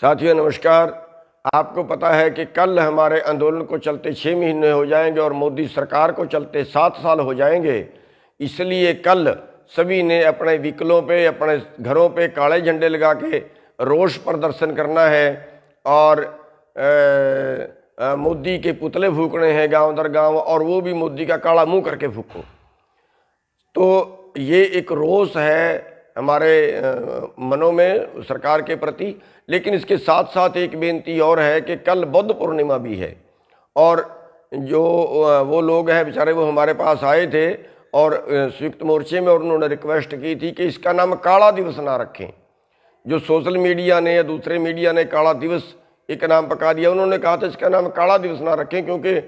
साथियों नमस्कार आपको पता है कि कल हमारे आंदोलन को चलते छः महीने हो जाएंगे और मोदी सरकार को चलते सात साल हो जाएंगे इसलिए कल सभी ने अपने व्हीकलों पे अपने घरों पे काले झंडे लगा के रोष प्रदर्शन करना है और मोदी के पुतले फूकने हैं गांव दर गांव और वो भी मोदी का काला मुंह करके फूको तो ये एक रोष है हमारे मनों में सरकार के प्रति लेकिन इसके साथ साथ एक बेनती और है कि कल बुद्ध पूर्णिमा भी है और जो वो लोग हैं बेचारे वो हमारे पास आए थे और संयुक्त मोर्चे में और उन्होंने रिक्वेस्ट की थी कि इसका नाम काला दिवस ना रखें जो सोशल मीडिया ने या दूसरे मीडिया ने काला दिवस एक नाम पका दिया उन्होंने कहा था इसका नाम काला दिवस ना रखें क्योंकि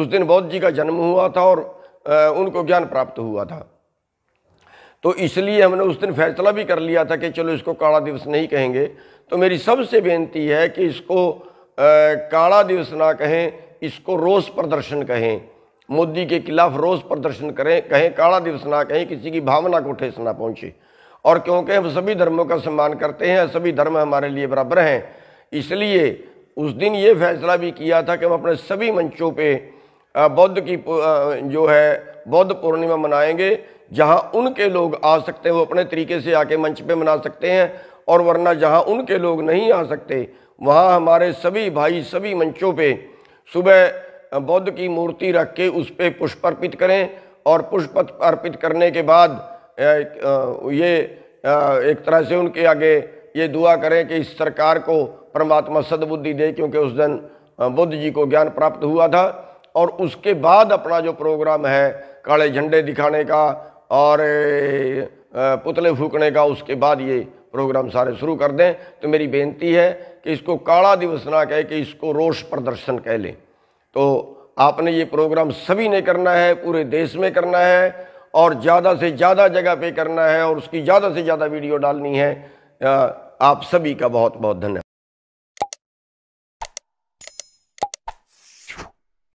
उस दिन बौद्ध जी का जन्म हुआ था और उनको ज्ञान प्राप्त हुआ था तो इसलिए हमने उस दिन फैसला भी कर लिया था कि चलो इसको काला दिवस नहीं कहेंगे तो मेरी सबसे बेनती है कि इसको काला दिवस ना कहें इसको रोज़ प्रदर्शन कहें मोदी के खिलाफ रोज़ प्रदर्शन करें कहें काला दिवस ना कहें किसी की भावना को ठेस ना पहुँचे और क्योंकि हम सभी धर्मों का सम्मान करते हैं सभी धर्म हमारे लिए बराबर हैं इसलिए उस दिन ये फैसला भी किया था कि हम अपने सभी मंचों पर बौद्ध की जो है बौद्ध पूर्णिमा मनाएंगे जहां उनके लोग आ सकते हैं वो अपने तरीके से आके मंच पे मना सकते हैं और वरना जहां उनके लोग नहीं आ सकते वहां हमारे सभी भाई सभी मंचों पे सुबह बौद्ध की मूर्ति रख के उस पर पुष्प अर्पित करें और पुष्प अर्पित करने के बाद ये एक तरह से उनके आगे ये दुआ करें कि इस सरकार को परमात्मा सद्बुद्धि दे क्योंकि उस दिन बुद्ध जी को ज्ञान प्राप्त हुआ था और उसके बाद अपना जो प्रोग्राम है काले झंडे दिखाने का और पुतले फूकने का उसके बाद ये प्रोग्राम सारे शुरू कर दें तो मेरी बेनती है कि इसको काला दिवस ना कह के इसको रोष प्रदर्शन कह लें तो आपने ये प्रोग्राम सभी ने करना है पूरे देश में करना है और ज़्यादा से ज़्यादा जगह पे करना है और उसकी ज़्यादा से ज़्यादा वीडियो डालनी है आप सभी का बहुत बहुत धन्यवाद